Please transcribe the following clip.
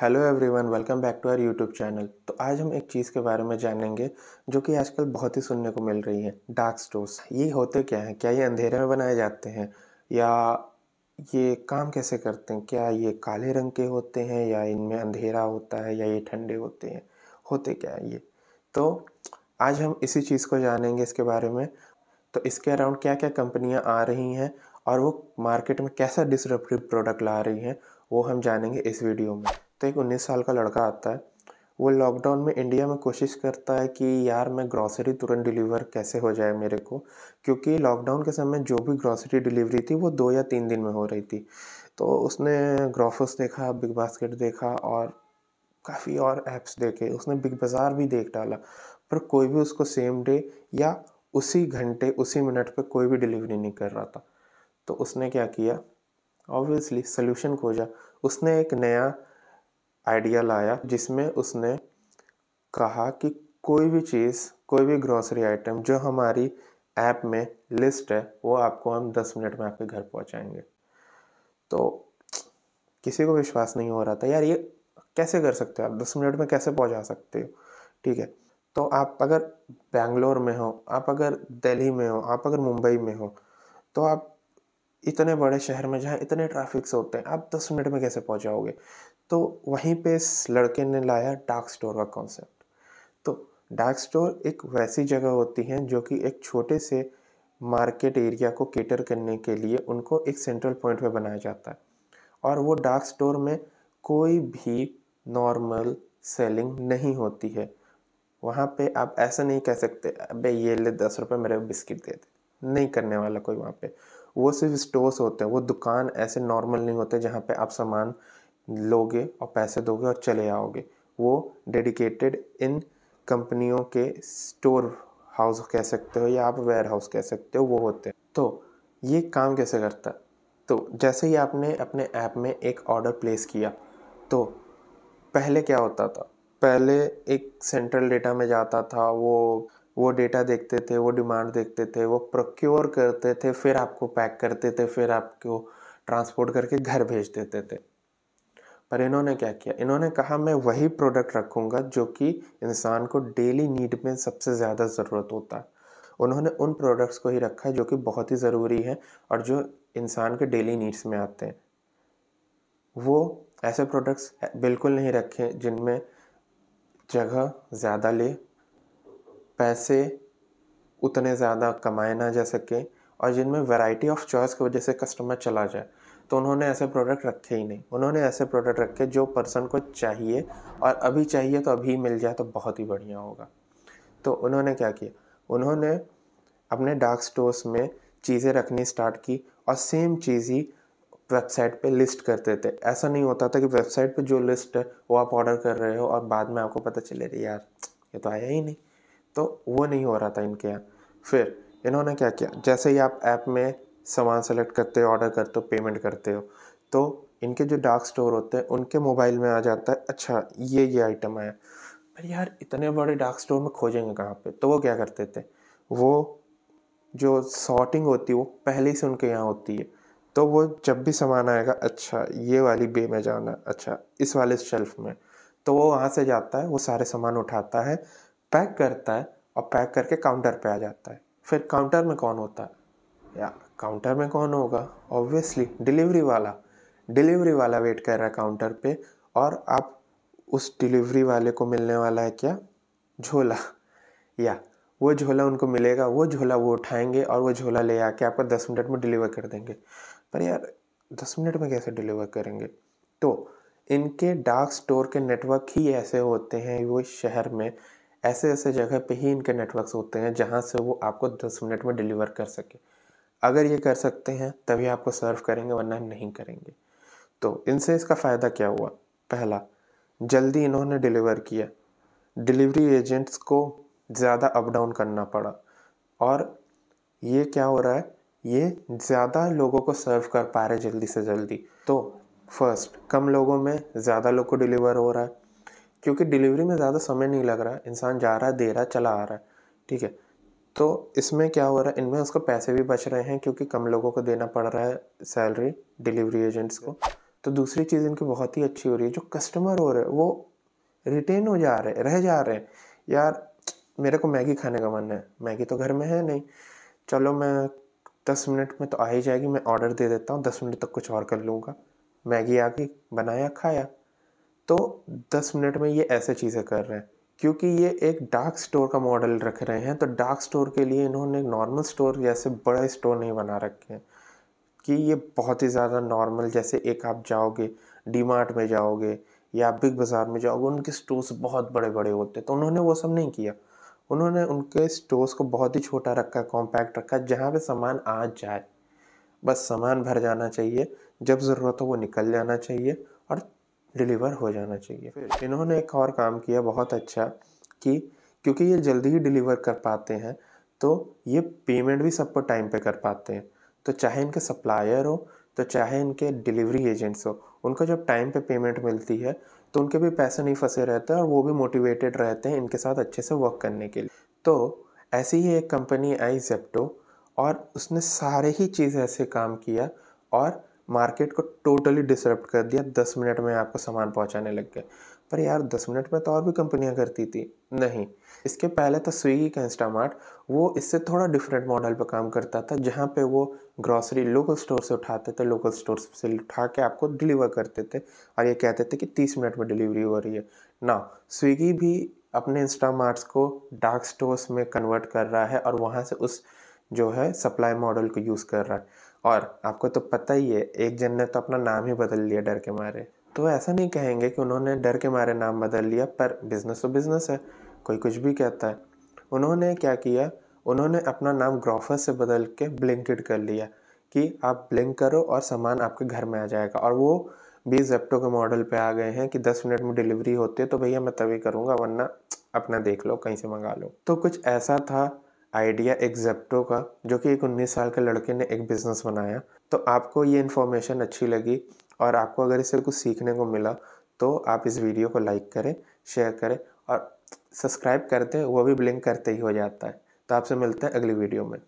hello everyone welcome back to our YouTube channel तो आज हम एक चीज़ के बारे में जानेंगे जो कि आजकल बहुत ही सुनने को मिल रही है डार्क स्टोर्स ये होते क्या हैं क्या ये अंधेरे में बनाए जाते हैं या ये काम कैसे करते हैं क्या ये काले रंग के होते हैं या इनमें अंधेरा होता है या ये ठंडे होते हैं होते क्या है ये तो आज हम इसी चीज़ को जानेंगे इसके बारे में तो इसके अराउंड क्या क्या कंपनियाँ आ रही हैं और वो मार्केट में कैसा डिसरप्टिव प्रोडक्ट ला रही हैं वो हम जानेंगे इस वीडियो में दोस्त एक उन्नीस साल का लड़का आता है वो लॉकडाउन में इंडिया में कोशिश करता है कि यार मैं ग्रॉसरी तुरंत डिलीवर कैसे हो जाए मेरे को क्योंकि लॉकडाउन के समय जो भी ग्रॉसरी डिलीवरी थी वो दो या तीन दिन में हो रही थी तो उसने ग्रॉफर्स देखा बिग बास्केट देखा और काफ़ी और ऐप्स देखे उसने बिग बाज़ार भी देख डाला पर कोई भी उसको सेम डे या उसी घंटे उसी मिनट पर कोई भी डिलीवरी नहीं कर रहा था तो उसने क्या किया ऑब्वियसली सोल्यूशन खोजा उसने एक नया आइडिया लाया जिसमें उसने कहा कि कोई भी चीज़ कोई भी ग्रॉसरी आइटम जो हमारी ऐप में लिस्ट है वो आपको हम दस मिनट में आपके घर पहुंचाएंगे तो किसी को विश्वास नहीं हो रहा था यार ये कैसे कर सकते हो आप दस मिनट में कैसे पहुंचा सकते हो ठीक है तो आप अगर बेंगलोर में हो आप अगर दिल्ली में हो आप अगर मुंबई में हो तो आप इतने बड़े शहर में जहाँ इतने ट्रैफिक्स होते हैं आप दस मिनट में कैसे पहुँचाओगे तो वहीं पे इस लड़के ने लाया डार्क स्टोर का कॉन्सेप्ट तो डार्क स्टोर एक वैसी जगह होती है जो कि एक छोटे से मार्केट एरिया को केटर करने के लिए उनको एक सेंट्रल पॉइंट पे बनाया जाता है और वो डार्क स्टोर में कोई भी नॉर्मल सेलिंग नहीं होती है वहाँ पे आप ऐसा नहीं कह सकते अबे ये ले दस रुपये मेरे बिस्किट दे दे नहीं करने वाला कोई वहाँ पे वो सिर्फ स्टोर्स होते हैं वो दुकान ऐसे नॉर्मल नहीं होते जहाँ पे आप सामान लोगे और पैसे दोगे और चले आओगे वो डेडिकेटेड इन कंपनियों के स्टोर हाउस कह सकते हो या आप वेयर हाउस कह सकते हो वो होते हैं तो ये काम कैसे करता है तो जैसे ही आपने अपने ऐप में एक ऑर्डर प्लेस किया तो पहले क्या होता था पहले एक सेंट्रल डेटा में जाता था वो वो डेटा देखते थे वो डिमांड देखते थे वो प्रोक्योर करते थे फिर आपको पैक करते थे फिर आपको ट्रांसपोर्ट करके घर भेज देते थे पर इन्होंने क्या किया इन्होंने कहा मैं वही प्रोडक्ट रखूँगा जो कि इंसान को डेली नीड में सबसे ज़्यादा ज़रूरत होता है उन्होंने उन प्रोडक्ट्स को ही रखा है जो कि बहुत ही ज़रूरी है और जो इंसान के डेली नीड्स में आते हैं वो ऐसे प्रोडक्ट्स बिल्कुल नहीं रखे जिनमें जगह ज़्यादा ले पैसे उतने ज़्यादा कमाए ना जा सके और जिनमें वैरायटी ऑफ चॉइस की वजह से कस्टमर चला जाए तो उन्होंने ऐसे प्रोडक्ट रखे ही नहीं उन्होंने ऐसे प्रोडक्ट रखे जो पर्सन को चाहिए और अभी चाहिए तो अभी मिल जाए तो बहुत ही बढ़िया होगा तो उन्होंने क्या किया उन्होंने अपने डार्क स्टोर्स में चीज़ें रखनी स्टार्ट की और सेम चीज़ ही वेबसाइट पे लिस्ट करते थे ऐसा नहीं होता था कि वेबसाइट पे जो लिस्ट है वो आप ऑर्डर कर रहे हो और बाद में आपको पता चले रही यार ये तो आया ही नहीं तो वो नहीं हो रहा था इनके यहाँ फिर इन्होंने क्या किया जैसे ही आप ऐप में सामान सेलेक्ट करते हो ऑर्डर करते हो पेमेंट करते हो तो इनके जो डार्क स्टोर होते हैं उनके मोबाइल में आ जाता है अच्छा ये ये आइटम आया पर यार इतने बड़े डार्क स्टोर में खोजेंगे कहाँ पे तो वो क्या करते थे वो जो सॉर्टिंग होती है वो पहले से उनके यहाँ होती है तो वो जब भी सामान आएगा अच्छा ये वाली बे में जाना अच्छा इस वाले शेल्फ में तो वो वहाँ से जाता है वो सारे सामान उठाता है पैक करता है और पैक करके काउंटर पे आ जाता है फिर काउंटर में कौन होता है यार काउंटर में कौन होगा ऑब्वियसली डिलीवरी वाला डिलीवरी वाला वेट कर रहा है काउंटर पे और आप उस डिलीवरी वाले को मिलने वाला है क्या झोला या वो झोला उनको मिलेगा वो झोला वो उठाएंगे और वो झोला ले आके आपको दस मिनट में डिलीवर कर देंगे पर यार दस मिनट में कैसे डिलीवर करेंगे तो इनके डार्क स्टोर के नेटवर्क ही ऐसे होते हैं वो शहर में ऐसे ऐसे जगह पे ही इनके नेटवर्क्स होते हैं जहाँ से वो आपको दस मिनट में डिलीवर कर सके अगर ये कर सकते हैं तभी आपको सर्व करेंगे वरना नहीं करेंगे तो इनसे इसका फ़ायदा क्या हुआ पहला जल्दी इन्होंने डिलीवर किया डिलीवरी एजेंट्स को ज़्यादा अप डाउन करना पड़ा और ये क्या हो रहा है ये ज़्यादा लोगों को सर्व कर पा रहे जल्दी से जल्दी तो फर्स्ट कम लोगों में ज़्यादा लोग को डिलीवर हो रहा है क्योंकि डिलीवरी में ज़्यादा समय नहीं लग रहा है इंसान जा रहा है दे रहा है चला आ रहा है ठीक है तो इसमें क्या हो रहा है इनमें उसको पैसे भी बच रहे हैं क्योंकि कम लोगों को देना पड़ रहा है सैलरी डिलीवरी एजेंट्स को तो दूसरी चीज़ इनकी बहुत ही अच्छी हो रही है जो कस्टमर हो रहे हैं वो रिटेन हो जा रहे रह जा रहे हैं यार मेरे को मैगी खाने का मन है मैगी तो घर में है नहीं चलो मैं दस मिनट में तो आ ही जाएगी मैं ऑर्डर दे देता हूँ दस मिनट तक कुछ और कर लूँगा मैगी आ गई बनाया खाया तो दस मिनट में ये ऐसे चीज़ें कर रहे हैं क्योंकि ये एक डार्क स्टोर का मॉडल रख रहे हैं तो डार्क स्टोर के लिए इन्होंने नॉर्मल स्टोर जैसे बड़ा स्टोर नहीं बना रखे हैं कि ये बहुत ही ज़्यादा नॉर्मल जैसे एक आप जाओगे डी मार्ट में जाओगे या बिग बाज़ार में जाओगे उनके स्टोर्स बहुत बड़े बड़े होते हैं तो उन्होंने वो सब नहीं किया उन्होंने उनके स्टोर्स को बहुत ही छोटा रखा कॉम्पैक्ट रखा जहाँ पे सामान आ जाए बस सामान भर जाना चाहिए जब ज़रूरत हो वो निकल जाना चाहिए और डिलीवर हो जाना चाहिए फिर इन्होंने एक और काम किया बहुत अच्छा कि क्योंकि ये जल्दी ही डिलीवर कर पाते हैं तो ये पेमेंट भी सबको टाइम पे कर पाते हैं तो चाहे इनके सप्लायर हो तो चाहे इनके डिलीवरी एजेंट्स हो उनको जब टाइम पे पेमेंट मिलती है तो उनके भी पैसे नहीं फंसे रहते और वो भी मोटिवेटेड रहते हैं इनके साथ अच्छे से वर्क करने के लिए तो ऐसी ही एक कंपनी आई जेप्टो और उसने सारे ही चीज़ ऐसे काम किया और मार्केट को टोटली डिसरप्ट कर दिया दस मिनट में आपको सामान पहुंचाने लग गए पर यार दस मिनट में तो और भी कंपनियां करती थी नहीं इसके पहले तो स्विगी का इंस्टामार्ट वो इससे थोड़ा डिफरेंट मॉडल पर काम करता था जहाँ पे वो ग्रॉसरी लोकल स्टोर से उठाते थे लोकल स्टोर से उठा के आपको डिलीवर करते थे और ये कहते थे कि तीस मिनट में डिलीवरी हो रही है ना स्विगी भी अपने इंस्टामार्ट्स को डार्क स्टोर्स में कन्वर्ट कर रहा है और वहाँ से उस जो है सप्लाई मॉडल को यूज़ कर रहा है और आपको तो पता ही है एक जन ने तो अपना नाम ही बदल लिया डर के मारे तो ऐसा नहीं कहेंगे कि उन्होंने डर के मारे नाम बदल लिया पर बिज़नेस तो बिज़नेस है कोई कुछ भी कहता है उन्होंने क्या किया उन्होंने अपना नाम ग्रॉफर से बदल के ब्लिंकड कर लिया कि आप ब्लिंक करो और सामान आपके घर में आ जाएगा और वो भी जेप्टो के मॉडल पे आ गए हैं कि दस मिनट में डिलीवरी होती है तो भैया मैं तभी करूँगा वरना अपना देख लो कहीं से मंगा लो तो कुछ ऐसा था आइडिया एग्जेप्टो का जो कि एक उन्नीस साल के लड़के ने एक बिज़नेस बनाया तो आपको ये इन्फॉर्मेशन अच्छी लगी और आपको अगर इससे कुछ सीखने को मिला तो आप इस वीडियो को लाइक करें शेयर करें और सब्सक्राइब करते हैं वो भी ब्लिंक करते ही हो जाता है तो आपसे मिलते हैं अगली वीडियो में